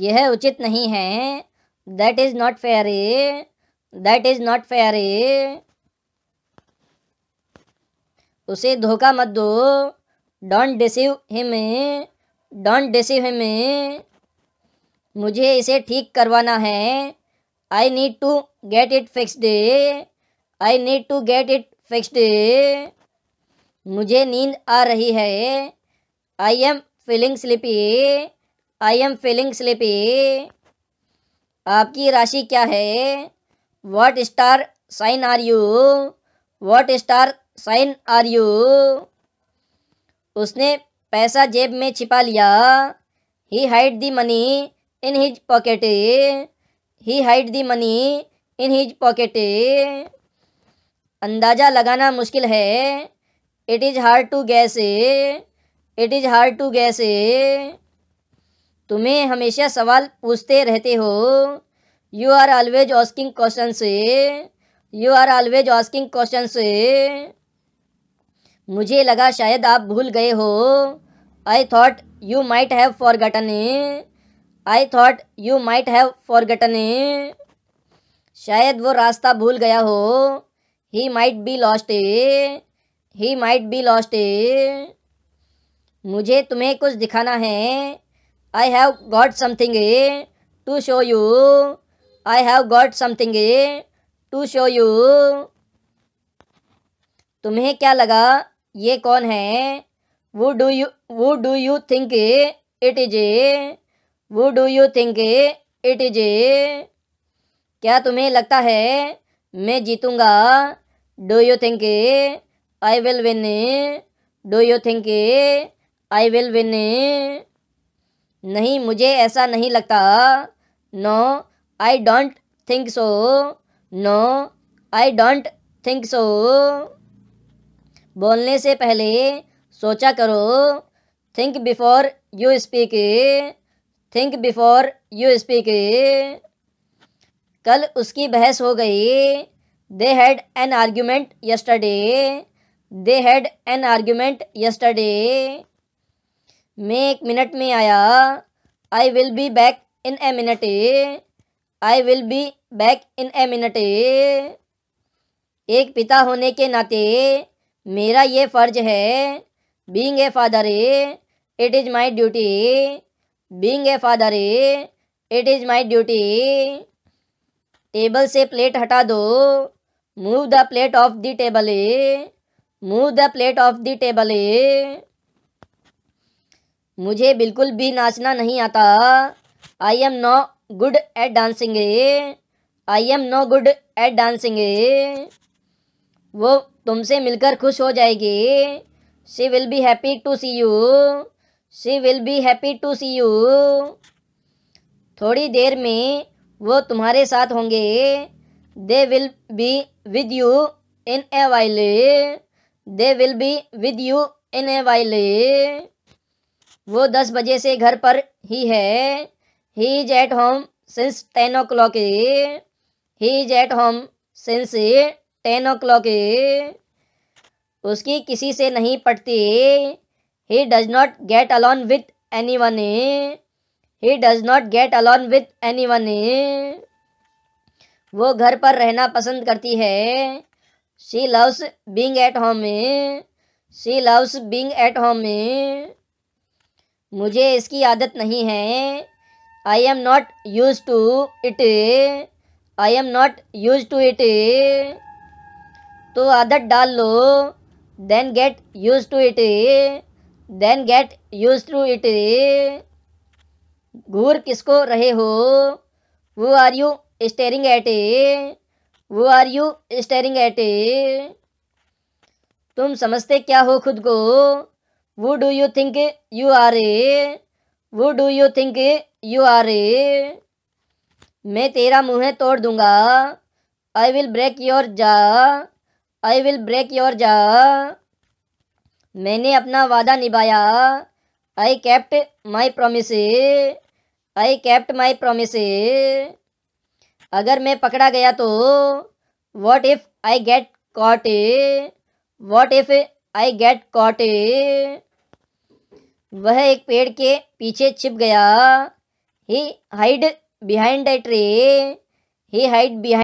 यह उचित नहीं है that is not fair ah that is not fair ah उसे धोखा मत दो don't deceive him don't deceive him मुझे इसे ठीक करवाना है I need to get it fixed I need to get it fixed मुझे नींद आ रही है I am feeling sleepy I am feeling sleepy आपकी राशि क्या है what star sign are you what star sign are you उसने पैसा जेब में छिपा लिया he hide the money in his pocket he hide the money in his pocket अंदाज़ा लगाना मुश्किल है it is hard to guess it is hard to guess तुम्हें हमेशा सवाल पूछते रहते हो you are always asking questions you are always asking questions मुझे लगा शायद आप भूल गए हो I thought you might have forgotten I thought you might have for गटन शायद वो रास्ता भूल गया हो he might be lost he might be lost मुझे तुम्हें कुछ दिखाना है I have got something eh, to show you. I have got something eh, to show you. तुम्हें क्या लगा ये कौन है who do you who do you think it is a who do you think it is a क्या तुम्हें लगता है मैं जीतूंगा do you think I will win do you think I will win नहीं मुझे ऐसा नहीं लगता no I don't think so no I don't think so बोलने से पहले सोचा करो think before you speak think before you speak कल उसकी बहस हो गई they had an argument yesterday they had an argument yesterday मैं एक मिनट में आया I will be back in a minute I will be back in a minute एक पिता होने के नाते मेरा ये फ़र्ज है being a father it is my duty being a father it is my duty टेबल से प्लेट हटा दो move the plate off the table move the plate off the table मुझे बिल्कुल भी नाचना नहीं आता I am no good at dancing I am no good at dancing वो तुमसे मिलकर खुश हो जाएगी she will be happy to see you she will be happy to see you थोड़ी देर में वो तुम्हारे साथ होंगे they will be with you in a while they will be with you in a while वो दस बजे से घर पर ही है ही is at home since ten o'clock he is at home since ten o'clock उसकी किसी से नहीं पटती he does not get along with anyone he does not get along with anyone वो घर पर रहना पसंद करती है she loves being at home she loves being at home मुझे इसकी आदत नहीं है I am not used to it I am not used to it तो आदत डाल लो then get used to it then get used to it घूर किसको रहे हो who are you staring at who are you staring at तुम समझते क्या हो खुद को who do you think you are a who do you think you are a मैं तेरा मुँह तोड़ दूंगा आई विल ब्रेक योर जा आई विल ब्रेक योर जा मैंने अपना वादा निभाया I kept my promise I kept my promise अगर मैं पकड़ा गया तो what if I get caught what if I get caught वह एक पेड़ के पीछे छिप गया he hide behind a tree he hide behind